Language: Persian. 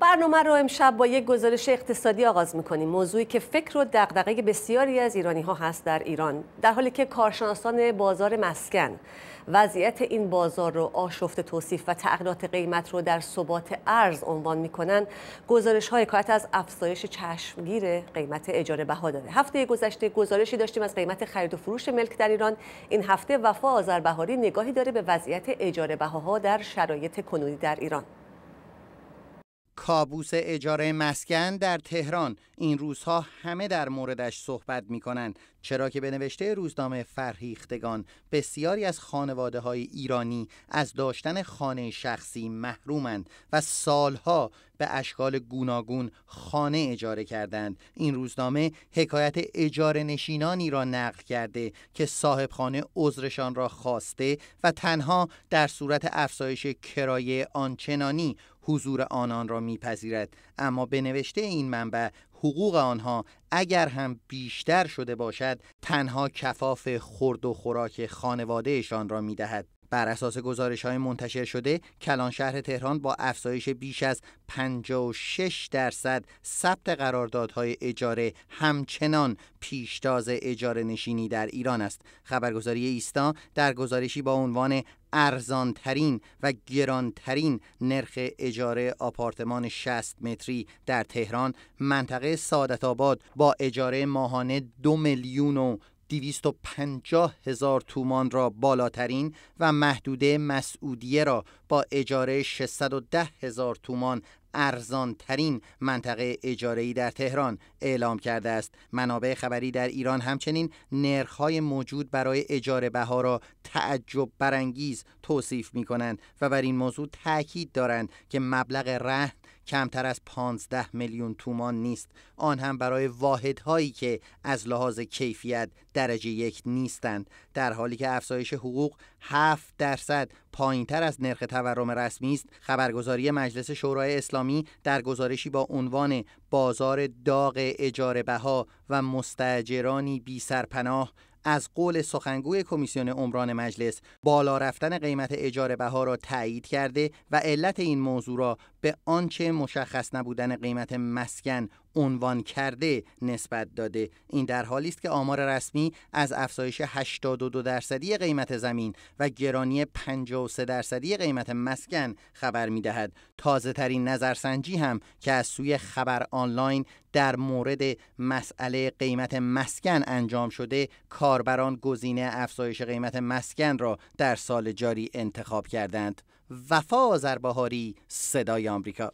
برنامه رو امشب با یک گزارش اقتصادی آغاز میکنیم موضوعی که فکر و دقدقه بسیاری از ایرانی ها هست در ایران در حالی که کارشناسان بازار مسکن وضعیت این بازار رو آشفت توصیف و تغییرات قیمت رو در ثبات ارز عنوان میکنن گزارش های حکایت از افزایش چشمگیر قیمت اجاره بها داره هفته گذشته گزارشی داشتیم از قیمت خرید و فروش ملک در ایران این هفته وفا آذربهاری نگاهی داره به وضعیت اجاره بهاها در شرایط کنونی در ایران کابوس اجاره مسکن در تهران این روزها همه در موردش صحبت می کنند چرا که به نوشته روزنامه فرهیختگان بسیاری از خانواده های ایرانی از داشتن خانه شخصی محرومند و سالها به اشکال گوناگون خانه اجاره کردند این روزنامه حکایت اجاره نشینانی را نقل کرده که صاحب خانه عذرشان را خواسته و تنها در صورت افزایش کرایه آنچنانی حضور آنان را میپذیرد اما به نوشته این منبع حقوق آنها اگر هم بیشتر شده باشد تنها کفاف خرد و خوراک خانوادهشان را می بر اساس گزارش های منتشر شده کلان شهر تهران با افزایش بیش از 56 درصد ثبت قراردادهای اجاره همچنان پیشتاز اجاره نشینی در ایران است خبرگزاری ایستا در گزارشی با عنوان ارزانترین و گرانترین نرخ اجاره آپارتمان 60 متری در تهران منطقه سعادت آباد با اجاره ماهانه دو میلیون و 250 هزار تومان را بالاترین و محدوده مسعودیه را با اجاره 610 هزار تومان ارزان ترین منطقه اجاره در تهران اعلام کرده است منابع خبری در ایران همچنین نرخ‌های موجود برای اجاره بها را تعجب برانگیز توصیف می کنند و بر این موضوع تاکید دارند که مبلغ رهن کمتر از 15 میلیون تومان نیست آن هم برای واحدهایی که از لحاظ کیفیت درجه یک نیستند در حالی که افزایش حقوق 7 درصد پایین تر از نرخ تورم رسمی است خبرگزاری مجلس شورای اسلامی در گزارشی با عنوان بازار داغ اجاره بها و مستجرانی بی سرپناه از قول سخنگوی کمیسیون عمران مجلس بالا رفتن قیمت اجاره بها را تایید کرده و علت این موضوع را به آنچه مشخص نبودن قیمت مسکن عنوان کرده نسبت داده این در حالی است که آمار رسمی از افزایش 82 درصدی قیمت زمین و گرانی 53 درصدی قیمت مسکن خبر می دهد تازه ترین نظرسنجی هم که از سوی خبر آنلاین در مورد مسئله قیمت مسکن انجام شده کاربران گزینه افزایش قیمت مسکن را در سال جاری انتخاب کردند وفا آذربهاری صدای آمریکا